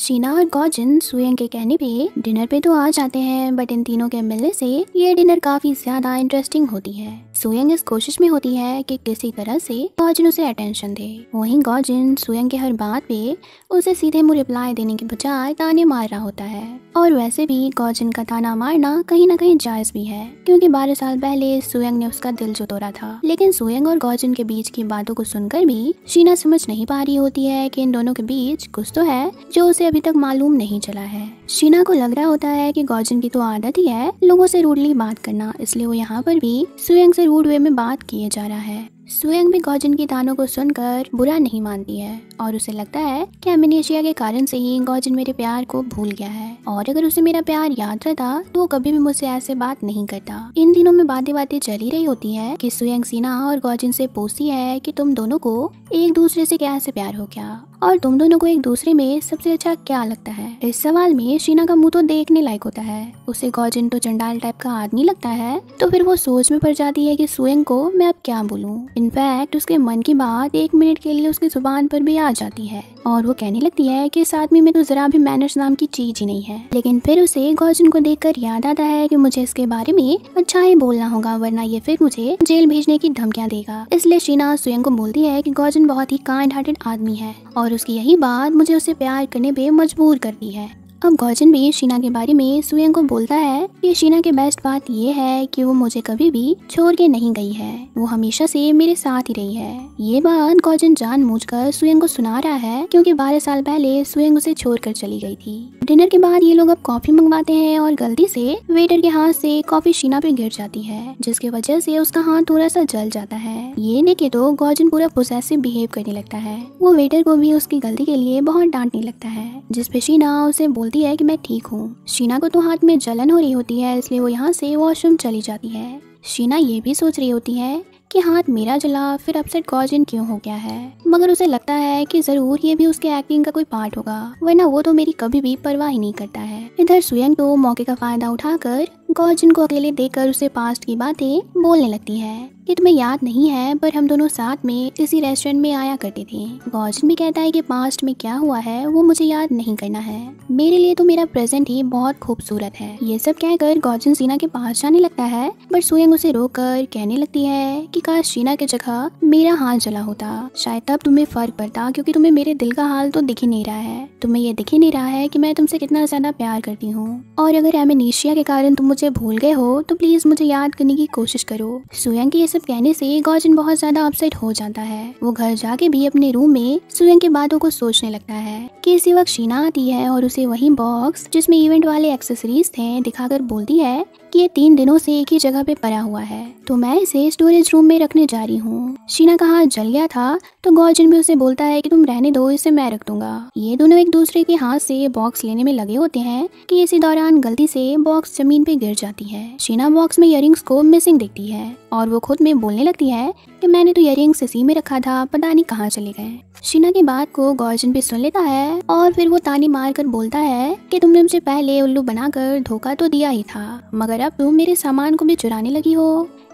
शीना और गौजन सुयंग के कहने पे डिनर पे तो आ जाते हैं बट इन तीनों के मिलने से ये डिनर काफी ज्यादा इंटरेस्टिंग होती है सुयंग इस कोशिश में होती है कि किसी तरह से गौजिन उसे अटेंशन दे वहीं गौजिन सुयंग के हर बात पे उसे सीधे मुँह रिप्लाई देने के बजाय ताने मार रहा होता है और वैसे भी गौजिन का ताना मारना कहीं ना कहीं जायज भी है क्योंकि बारह साल पहले सुयंग ने उसका दिल जोतोरा था लेकिन सुयंग और गौजिन के बीच की बातों को सुनकर भी शीना समझ नहीं पा रही होती है की इन दोनों के बीच कुछ तो है जो उसे अभी तक मालूम नहीं चला है शीना को लग रहा होता है की गौजिन की तो आदत ही है लोगो ऐसी रूडली बात करना इसलिए वो यहाँ पर भी सुयंग ऐसी क्रूड वे में बात किए जा रहा है सुयंग भी गौजन की तानों को सुनकर बुरा नहीं मानती है और उसे लगता है कि अमिनेशिया के कारण से ही गौजन मेरे प्यार को भूल गया है और अगर उसे मेरा प्यार याद रहता तो वो कभी भी मुझसे ऐसे बात नहीं करता इन दिनों में बातें बातें चली रही होती है कि सुयंग सीना और गौजन से पूछती है कि तुम दोनों को एक दूसरे से कैसे प्यार हो गया और तुम दोनों को एक दूसरे में सबसे अच्छा क्या लगता है इस सवाल में शीना का मुंह तो देखने लायक होता है उसे गौजन तो चंडाल टाइप का आदमी लगता है तो फिर वो सोच में पड़ जाती है कि सुयंग को मैं अब क्या बोलूँ इनफैक्ट उसके मन की बात एक मिनट के लिए उसकी जुबान पर भी आ जाती है और वो कहने लगती है कि इस आदमी में तो जरा भी मैनर्स नाम की चीज ही नहीं है लेकिन फिर उसे गौजन को देखकर याद आता है कि मुझे इसके बारे में अच्छा ही बोलना होगा वरना ये फिर मुझे जेल भेजने की धमकियां देगा इसलिए शीना स्वयं को बोलती है की गौजन बहुत ही काइंड हार्टेड आदमी है और उसकी यही बात मुझे उसे प्यार करने पे मजबूर करती है अब गौजन भी शीना के बारे में सुयंग को बोलता है कि शीना के बेस्ट बात यह है कि वो मुझे कभी भी छोड़ के नहीं गई है वो हमेशा से मेरे साथ ही रही है ये बात गौजन जान मूझ कर सुयंग को सुना रहा है क्योंकि बारह साल पहले सुयंग उसे छोड़ कर चली गई थी डिनर के बाद ये लोग अब कॉफी मंगवाते हैं और गलती से वेटर के हाथ से कॉफी शीना पे गिर जाती है जिसकी वजह से उसका हाथ थोड़ा सा जल जाता है ये देखे तो गौजन पूरा प्रोसेसिव बिहेव करने लगता है वो वेटर को भी उसकी गलती के लिए बहुत डांटने लगता है जिसपे शीना उसे बोल बोलती है कि मैं ठीक हूँ शीना को तो हाथ में जलन हो रही होती है इसलिए वो यहाँ से वॉशरूम चली जाती है शीना ये भी सोच रही होती है कि हाथ मेरा जला फिर अपसेट गॉर्जिन क्यों हो गया है मगर उसे लगता है कि जरूर ये भी उसके एक्टिंग का कोई पार्ट होगा वरना वो तो मेरी कभी भी परवाह ही नहीं करता है इधर सुयंग तो मौके का फायदा उठाकर गॉर्जिन को अकेले देकर उसे पास्ट की बातें बोलने लगती है ये तुम्हें याद नहीं है पर हम दोनों साथ में इसी रेस्टोरेंट में आया करते थे गौजन भी कहता है कि पास्ट में क्या हुआ है वो मुझे याद नहीं करना है मेरे लिए तो मेरा प्रेजेंट ही बहुत खूबसूरत है ये सब कहकर गौजन सीना के पास जाने लगता है पर सुयंग उसे रोक कर कहने लगती है कि काश सीना की जगह मेरा हाल जला होता शायद तब तुम्हें फर्क पड़ता क्योंकि तुम्हें मेरे दिल का हाल तो दिख ही नहीं रहा है तुम्हें ये दिख ही नहीं रहा है कि मैं तुमसे कितना ज्यादा प्यार करती हूँ और अगर एमिनेशिया के कारण तुम मुझे भूल गए हो तो प्लीज मुझे याद करने की कोशिश करो सुयंग की सब कहने से गौजन बहुत ज्यादा अपसेट हो जाता है वो घर जाके भी अपने रूम में सुयंग की बातों को सोचने लगता है कि इसी वक्त शीना आती है और उसे वही बॉक्स जिसमें इवेंट वाले एक्सेसरीज थे दिखाकर बोलती है कि ये तीन दिनों से एक ही जगह पे पड़ा हुआ है तो मैं इसे स्टोरेज रूम में रखने जा रही हूँ शीना का हाथ जल गया था तो गौजन भी उसे बोलता है कि तुम रहने दो इसे मैं रख दूंगा ये दोनों एक दूसरे के हाथ से बॉक्स लेने में लगे होते हैं कि इसी दौरान गलती से बॉक्स जमीन पे गिर जाती है शीना बॉक्स में इयरिंग्स को मिसिंग देखती है और वो खुद में बोलने लगती है कि मैंने तो इयर ससी में रखा था पता नहीं कहाँ चले गए शीना की बात को गौरजन भी सुन लेता है और फिर वो ताने मार कर बोलता है कि तुमने मुझे पहले उल्लू बनाकर धोखा तो दिया ही था मगर अब तुम मेरे सामान को भी चुराने लगी हो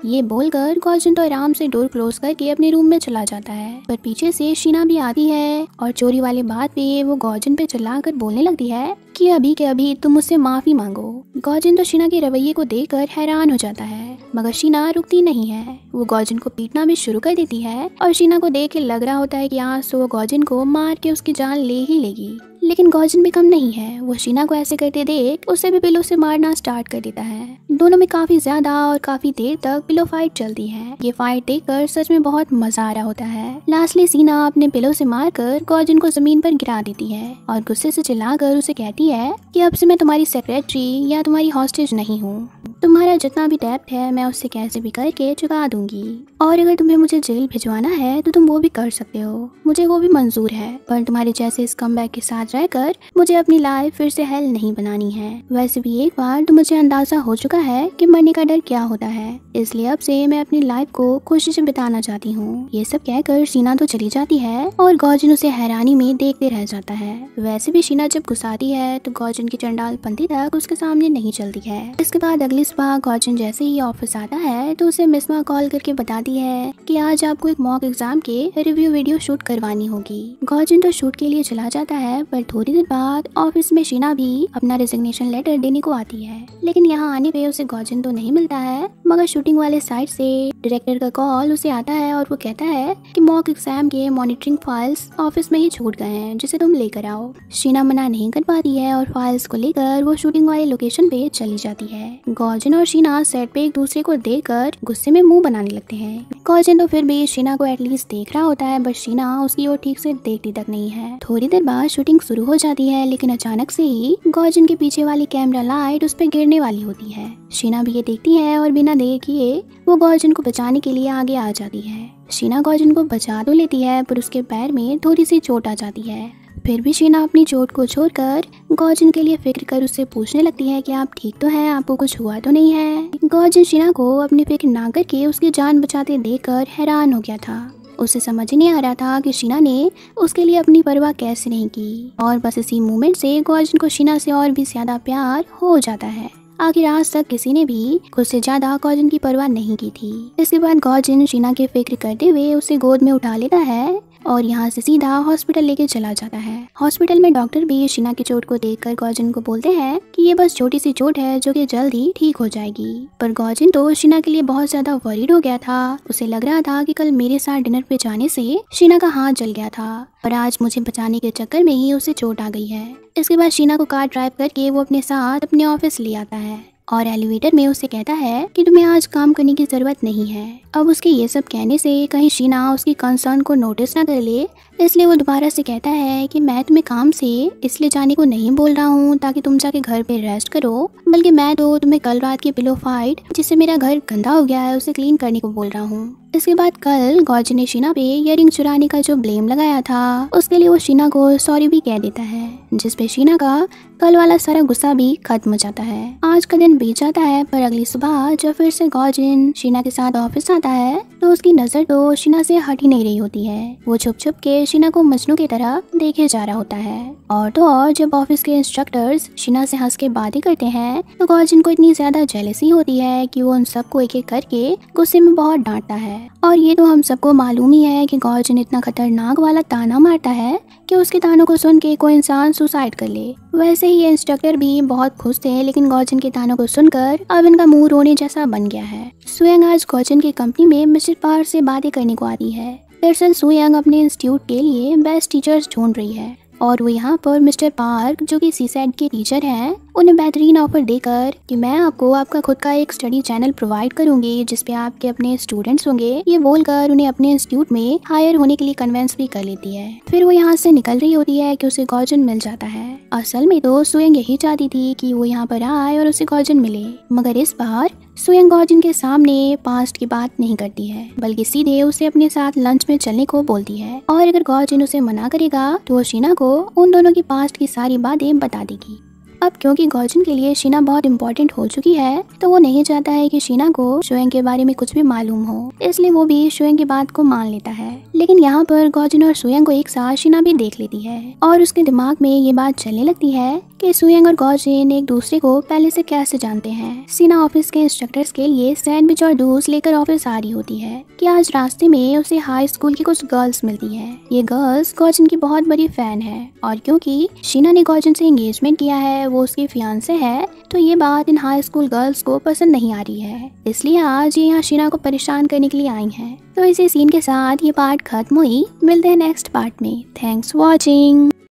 ये बोलकर तो आराम से डोर क्लोज करके अपने रूम में चला जाता है पर पीछे से शीना भी आती है और चोरी वाले बात पे वो गौरजिन पे कर बोलने लगती है कि अभी के अभी तुम मुझसे माफी मांगो गोजिन तो शीना के रवैये को कर हैरान हो जाता है मगर शीना रुकती नहीं है वो गोजिन को पीटना भी शुरू कर देती है और शीना को देख के लग रहा होता है की आज तो वो गौरजिन को मार के उसकी जान ले ही लेगी लेकिन गौरजिन भी कम नहीं है वो शीना को ऐसे करते देख उसे भी बिलो से मारना स्टार्ट कर देता है दोनों में काफ़ी ज़्यादा और काफ़ी देर तक पिलो फाइट चलती है ये फाइट देखकर सच में बहुत मजा आ रहा होता है लास्टली सीना अपने पिलो से मारकर गॉर्जन को जमीन पर गिरा देती है और गुस्से से चिल्लाकर उसे कहती है कि अब से मैं तुम्हारी सेक्रेटरी या तुम्हारी हॉस्टेज नहीं हूँ तुम्हारा जितना भी डेप्ट है मैं उससे कैसे भी करके चुका दूंगी और अगर तुम्हें मुझे जेल भिजवाना है तो तुम वो भी कर सकते हो मुझे वो भी मंजूर है पर तुम्हारे जैसे इस कम के साथ रहकर मुझे अपनी लाइफ फिर से हेल नहीं बनानी है वैसे भी एक बार तो मुझे अंदाजा हो चुका है कि मरने का डर क्या होता है इसलिए अब से मैं अपनी लाइफ को खुशी से बिताना चाहती हूँ ये सब कहकर शीना तो चली जाती है और गौजन उसे हैरानी में देखते रह जाता है वैसे भी शीना जब गुस्साती है तो गौजन की चंडाल पंथी तक उसके सामने नहीं चलती है इसके बाद अगले मिसबा गौचन जैसे ही ऑफिस आता है तो उसे मिसबा कॉल करके बताती है कि आज आपको एक मॉक एग्जाम के रिव्यू वीडियो शूट करवानी होगी गौचन तो शूट के लिए चला जाता है पर थोड़ी देर बाद ऑफिस में शीना भी अपना रेजिग्नेशन लेटर देने को आती है लेकिन यहाँ आने पे उसे गौजन तो नहीं मिलता है मगर शूटिंग वाले साइड से डायरेक्टर का कॉल उसे आता है और वो कहता है कि मॉक एग्जाम के मॉनिटरिंग फाइल्स ऑफिस में ही छूट गए हैं जिसे तुम लेकर आओ शीना मना नहीं कर पाती है और फाइल्स को लेकर वो शूटिंग वाले लोकेशन पे चली जाती है गौर कॉजन और शीना सेट पे एक दूसरे को कर गुस्से में मुंह बनाने लगते हैं कॉजन तो फिर भी शीना को एटलीस्ट देख रहा होता है बट शीना उसकी ओर ठीक से देखती तक नहीं है थोड़ी देर बाद शूटिंग शुरू हो जाती है लेकिन अचानक से ही गौजिन के पीछे वाली कैमरा लाइट उस पर गिरने वाली होती है शीना भी ये देखती है और बिना देखिए वो गॉर्जन को बचाने के लिए आगे आ जाती है शीना गॉर्जन को बचा तो लेती है पर उसके पैर में थोड़ी सी चोट आ जाती है फिर भी शीना अपनी चोट को छोड़कर गौजन के लिए फिक्र कर उससे पूछने लगती है कि आप ठीक तो हैं आपको कुछ हुआ तो नहीं है गौजन शीना को अपनी फिक्र ना करके उसकी जान बचाते देखकर हैरान हो गया था उसे समझ नहीं आ रहा था कि शीना ने उसके लिए अपनी परवाह कैसे नहीं की और बस इसी मूवमेंट से गौजन को शीना से और भी ज्यादा प्यार हो जाता है आखिर आज तक किसी ने भी खुद से ज्यादा गौजन की परवाह नहीं की थी इसके बाद गौजन शीना के फिक्र करते हुए उसे गोद में उठा लेता है और यहाँ से सीधा हॉस्पिटल लेके चला जाता है हॉस्पिटल में डॉक्टर भी शीना की चोट को देख कर गौजिन को बोलते हैं कि ये बस छोटी सी चोट है जो कि जल्द ही ठीक हो जाएगी पर गौजिन तो शीना के लिए बहुत ज्यादा वरीड हो गया था उसे लग रहा था कि कल मेरे साथ डिनर पे जाने से शीना का हाथ जल गया था पर आज मुझे बचाने के चक्कर में ही उसे चोट आ गई है इसके बाद शीना को कार ड्राइव करके वो अपने साथ अपने ऑफिस ले आता है और एलिवेटर में उससे कहता है कि तुम्हें आज काम करने की जरूरत नहीं है अब उसके ये सब कहने से कहीं शीना उसकी कंसर्न को नोटिस ना कर ले इसलिए वो दोबारा से कहता है कि मैं तुम्हें काम से इसलिए जाने को नहीं बोल रहा हूँ ताकि तुम जाके घर पे रेस्ट करो बल्कि मैं तो तुम्हें कल रात की पिलो फाइट जिससे मेरा घर गंदा हो गया है उसे क्लीन करने को बोल रहा हूँ इसके बाद कल गौज ने शीना पे इयर चुराने का जो ब्लेम लगाया था उसके लिए वो शीना को सॉरी भी कह देता है जिसपे शीना का कल वाला सारा गुस्सा भी खत्म हो जाता है आज का दिन बीत जाता है पर अगली सुबह जब फिर से गौजिन शीना के साथ ऑफिस आता है तो उसकी नजर तो शीना से हट ही नहीं रही होती है वो छुप छुप के शीना को मजनू की तरह देखे जा रहा होता है और तो और जब ऑफिस के इंस्ट्रक्टर्स शीना से हंस के बातें करते हैं तो गौजिन को इतनी ज्यादा जेलसी होती है की वो उन सबको एक एक करके गुस्से में बहुत डांटता है है और ये तो हम सबको मालूम ही है कि गौरजन इतना खतरनाक वाला ताना मारता है कि उसके तानों को सुन के कोई इंसान सुसाइड कर ले वैसे ही ये इंस्ट्रक्टर भी बहुत खुश थे लेकिन गौरजन के तानों को सुनकर अब इनका मुंह रोने जैसा बन गया है स्वयं आज गौरजन की कंपनी में मिस्टर पार से बातें करने को आती है दरअसल सुयंग अपने इंस्टीट्यूट के लिए बेस्ट टीचर्स ढूंढ रही है और वो यहाँ पर मिस्टर पार्क जो कि सीसेट e के टीचर हैं उन्हें बेहतरीन ऑफर देकर कि मैं आपको आपका खुद का एक स्टडी चैनल प्रोवाइड करूंगी जिसपे आपके अपने स्टूडेंट्स होंगे ये बोलकर उन्हें अपने इंस्टीट्यूट में हायर होने के लिए कन्वेंस भी कर लेती है फिर वो यहाँ से निकल रही होती है कि उसे गौजन मिल जाता है असल में तो सुयंग यही चाहती थी कि वो यहाँ पर आए और उसे गौजन मिले मगर इस बार सुयंग गौजन के सामने पास्ट की बात नहीं करती है बल्कि सीधे उसे अपने साथ लंच में चलने को बोलती है और अगर गौजन उसे मना करेगा तो वो शीना को उन दोनों की पास्ट की सारी बातें बता देगी अब क्योंकि गौजन के लिए शीना बहुत इम्पोर्टेंट हो चुकी है तो वो नहीं चाहता है कि शीना को शोएंग के बारे में कुछ भी मालूम हो इसलिए वो भी शोएंग की बात को मान लेता है लेकिन यहाँ पर गौजन और शोएंग को एक साथ शीना भी देख लेती है और उसके दिमाग में ये बात चलने लगती है कि सुयंग और गौजेन एक दूसरे को पहले से कैसे जानते हैं सीना ऑफिस के इंस्ट्रक्टर्स के लिए सैंडविच और दूस लेकर ऑफिस आ रही होती है कि आज रास्ते में उसे हाई स्कूल की कुछ गर्ल्स मिलती है ये गर्ल्स गौजन की बहुत बड़ी फैन है और क्योंकि शीना ने गौजन से एंगेजमेंट किया है वो उसके फियांसे है तो ये बात इन हाई स्कूल गर्ल्स को पसंद नहीं आ रही है इसलिए आज ये यहाँ शीना को परेशान करने के लिए आई है तो इसी सीन के साथ ये पार्ट खत्म हुई मिलते हैं नेक्स्ट पार्ट में थैंक्स वॉचिंग